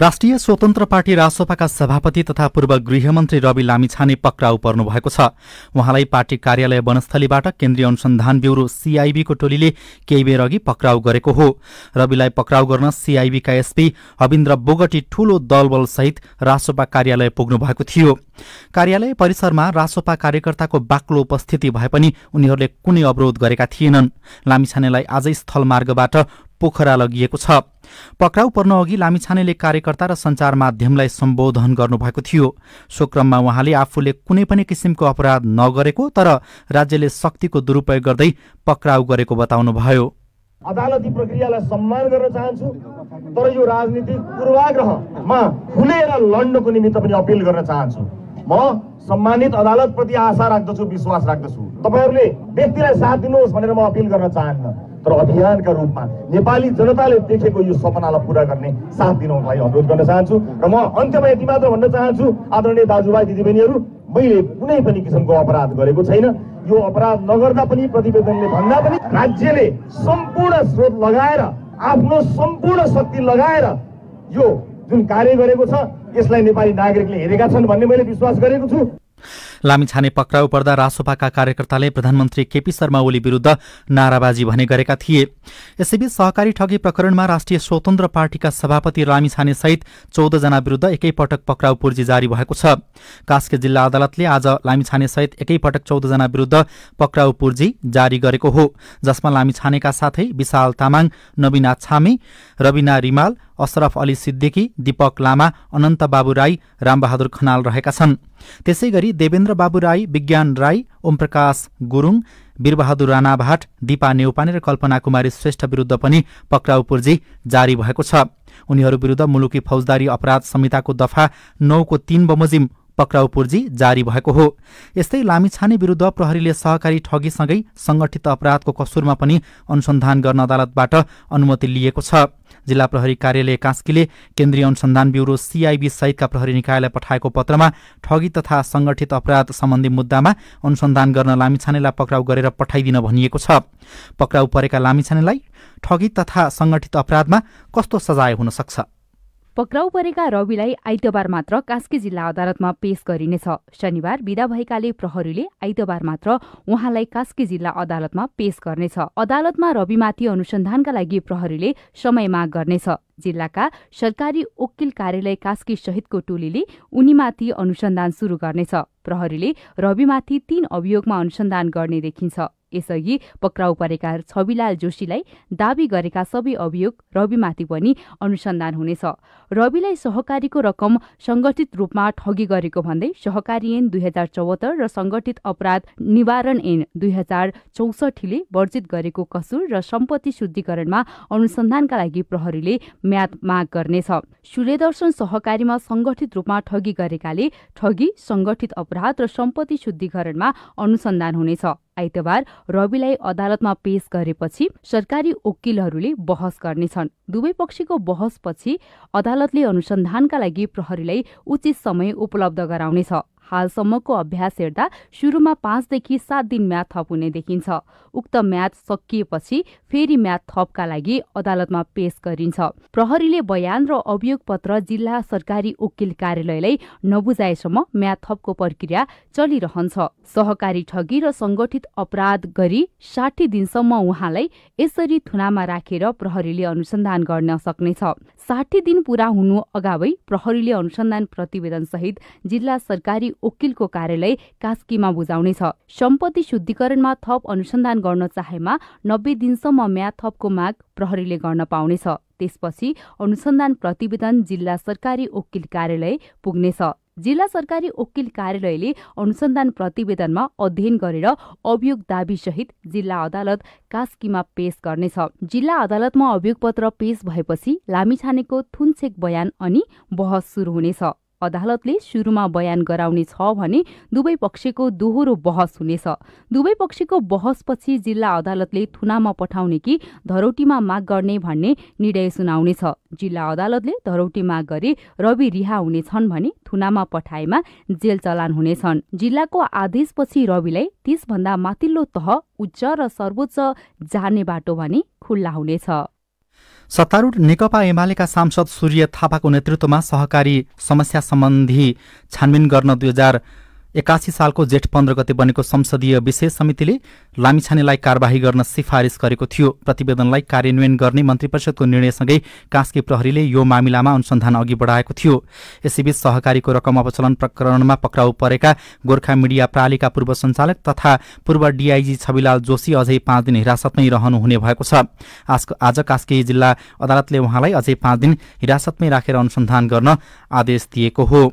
राष्ट्रिय स्वतन्त्र पार्टी रासोपाका सभापति तथा पूर्व गृहमन्त्री रवि लामिछाने पक्राउ पर्नु भएको छ उहाँलाई पार्टी कार्यालय वनस्थलीबाट केन्द्रीय अनुसन्धान ब्युरो सीआईबीको टोलीले केही बेर अघि पक्राउ गरेको हो रविलाई पक्राउ गर्न सीआईबीका एसपी अविन्द्र बोगटी ठूलो दलबलसहित रासोपा कार्यालय पुग्नु भएको थियो कार्यालय परिसरमा रासोपा कार्यकर्ताको बाक्लो उपस्थिति भए पनि उनीहरूले कुनै अवरोध गरेका थिएनन् लामिछानेलाई आजै स्थल मार्गबाट पोखरा लगिएको छ पक्राउ पर्न अघि लामिछानेले कार्यकर्ता र सञ्चार माध्यमलाई सम्बोधन गर्नुभएको थियो सो क्रममा उहाँले आफूले कुनै पनि किसिमको अपराध नगरेको तर राज्यले शक्तिको दुरूपयोग गर्दै पक्राउ गरेको बताउनुभयो अदालती प्रक्रियालाई सम्मान गर्न चाहन्छु तर यो राजनीतिक पूर्वाग्रहमा खुलेर लड्नको निमित्त पनि अपिल गर्न चाहन्छु म सम्मानित अदालतप्रति आशा राख्दछु विश्वास राख्दछु तपाईँहरूले व्यक्तिलाई साथ दिनुहोस् भनेर म अपिल गर्न चाहन्न तर अभियानका रूपमा नेपाली जनताले देखेको यो सपनालाई पुरा गर्ने साथ दिनु लागि अनुरोध गर्न चाहन्छु र म अन्त्यमा यति मात्र भन्न चाहन्छु आदरणीय दाजुभाइ दिदीबहिनीहरू मैले कुनै पनि किसिमको अपराध गरेको छैन यो अपराध नगर्दा पनि प्रतिवेदनले भन्दा पनि राज्यले सम्पूर्ण स्रोत लगाएर आफ्नो सम्पूर्ण शक्ति लगाएर यो जुन कार्य गरेको छ यसलाई नेपाली नागरिकले हेरेका छन् भन्ने मैले विश्वास गरेको छु लामिछाने पक्राउ पर्दा रासोपाका कार्यकर्ताले प्रधानमन्त्री केपी शर्मा ओली विरूद्ध नाराबाजी भने गरेका थिए यसैबीच सहकारी ठगी प्रकरणमा राष्ट्रिय स्वतन्त्र पार्टीका सभापति लामिछाने सहित चौधजना विरूद्ध एकैपटक पक्राउ पूर्जी जारी भएको छ कास्के जिल्ला अदालतले आज लामिछाने सहित एकैपटक चौधजना विरूद्ध पक्राउ पूर्जी जारी गरेको हो जसमा लामिछानेका साथै विशाल तामाङ नवीना छामे रविना रिमाल अशरफ अली सिद्दिकी दीपक लामा अनन्त बाबु राई रामबहादुर खनाल रहेका छन् त्यसै गरी देवेन्द्र बाबु राई विज्ञान राई ओमप्रकाश गुरुङ वीरबहादुर भाट दिपा नेउपाने र कल्पना कुमारी श्रेष्ठ विरूद्ध पनि पक्राउ पूर्जी जारी भएको छ उनीहरू विरूद्ध मुलुकी फौजदारी अपराध संहिताको दफा नौको तीन बमोजिम पक्राउपूर्जी जारी भएको हो यस्तै लामिछाने विरूद्ध प्रहरीले सहकारी ठगीसँगै संगठित अपराधको कसुरमा पनि अनुसन्धान गर्न अदालतबाट अनुमति लिएको छ जिल्ला प्रहरी कार्यालय कास्कीले केन्द्रीय अनुसन्धान ब्युरो सीआईबी सहितका प्रहरी निकायलाई पठाएको पत्रमा ठगी तथा संगठित अपराध सम्बन्धी मुद्दामा अनुसन्धान गर्न लामिछानेलाई पक्राउ गरेर पठाइदिन भनिएको छ पक्राउ परेका लामिछानेलाई ठगी तथा संगठित अपराधमा कस्तो सजाय हुन सक्छ पक्राउ परेका रविलाई आइतबार मात्र कास्की जिल्ला अदालतमा पेश गरिनेछ शनिबार विदा भएकाले प्रहरीले आइतबार मात्र उहाँलाई कास्की जिल्ला अदालतमा पेश गर्नेछ अदालतमा रविमाथि अनुसन्धानका लागि प्रहरीले समय माग गर्नेछ जिल्लाका सरकारी वकिल कार्यालय कास्की सहितको टोलीले उनीमाथि अनुसन्धान सुरु गर्नेछ प्रहरीले रविमाथि तीन अभियोगमा अनुसन्धान गर्ने देखिन्छ यसअघि पक्राउ परेका छविलाल जोशीलाई दावी गरेका सबै अभियोग रविमाथि पनि अनुसन्धान हुनेछ रविलाई सहकारीको रकम संगठित रूपमा ठगी गरेको भन्दै सहकारी ऐन दुई हजार चौहत्तर र संगठित अपराध निवारण ऐन दुई हजार चौसठीले वर्जित गरेको कसुर र सम्पत्ति शुद्धिकरणमा अनुसन्धानका लागि प्रहरीले म्याद माग गर्नेछ सूर्यदर्शन सहकारीमा संगठित रूपमा ठगी गरेकाले ठगी संगठित अपराध र सम्पत्ति शुद्धिकरणमा अनुसन्धान हुनेछ आइतबार रविलाई अदालतमा पेश गरेपछि सरकारी वकिलहरूले बहस गर्नेछन् दुवै पक्षको बहसपछि अदालतले अनुसन्धानका लागि प्रहरीलाई उचित समय उपलब्ध गराउनेछ हालसम्मको अभ्यास हेर्दा सुरुमा पाँचदेखि सात दिन म्याथ थप हुने देखिन्छ उक्त म्याद सकिएपछि फेरि म्याद थपका लागि अदालतमा पेश गरिन्छ प्रहरीले बयान र अभियोग पत्र जिल्ला सरकारी वकिल कार्यालयलाई नबुझाएसम्म म्याथ थपको प्रक्रिया चलिरहन्छ सहकारी ठगी र संगठित अपराध गरी साठी दिनसम्म उहाँलाई यसरी थुनामा राखेर प्रहरीले अनुसन्धान गर्न सक्नेछ साठी दिन पूरा हुनु अगावै प्रहरीले अनुसन्धान प्रतिवेदन सहित जिल्ला सरकारी वकिलको कार्यालय कास्कीमा बुझाउनेछ सम्पत्ति शुद्धिकरणमा थप अनुसन्धान गर्न चाहेमा नब्बे दिनसम्म म्याद थपको माग प्रहरीले गर्न पाउनेछ त्यसपछि अनुसन्धान प्रतिवेदन जिल्ला सरकारी वकिल कार्यालय पुग्नेछ जिल्ला सरकारी वकिल कार्यालयले अनुसन्धान प्रतिवेदनमा अध्ययन गरेर अभियोग सहित जिल्ला अदालत कास्कीमा पेश गर्नेछ जिल्ला अदालतमा अभियोग पत्र पेश भएपछि लामिछानेको थुनछेक बयान अनि बहस सुरु हुनेछ अदालतले सुरुमा बयान गराउने छ भने दुवै पक्षको दोहोरो बहस हुनेछ दुवै पक्षको बहसपछि जिल्ला अदालतले थुनामा पठाउने कि धरौटीमा माग गर्ने भन्ने निर्णय सुनाउनेछ जिल्ला अदालतले धरौटी माग गरे रवि रिहा हुनेछन् भने थुनामा पठाएमा जेल चलान हुनेछन् जिल्लाको आदेशपछि रविलाई त्यसभन्दा माथिल्लो तह उच्च र सर्वोच्च जाने बाटो भने खुल्ला हुनेछ सत्तारूढ़ नेकपा एमालेका सांसद सूर्य थापाको नेतृत्वमा सहकारी समस्या सम्बन्धी छानबिन गर्न दुई हजार एकासी सालको जेठ पन्ध्र गते बनेको संसदीय विशेष समितिले लामिछानेलाई कार्यवाही गर्न सिफारिस गरेको थियो प्रतिवेदनलाई कार्यान्वयन गर्ने मन्त्री परिषदको निर्णयसँगै कास्की प्रहरीले यो मामिलामा अनुसन्धान अघि बढाएको थियो यसैबीच सहकारीको रकम अपचलन प्रकरणमा पक्राउ परेका गोर्खा मिडिया प्रालीका पूर्व सञ्चालक तथा पूर्व डीआईजी छविलाल जोशी अझै पाँच दिन हिरासतमै रहनुहुने भएको छ आज कास्की जिल्ला अदालतले उहाँलाई अझै पाँच दिन हिरासतमै राखेर अनुसन्धान गर्न आदेश दिएको हो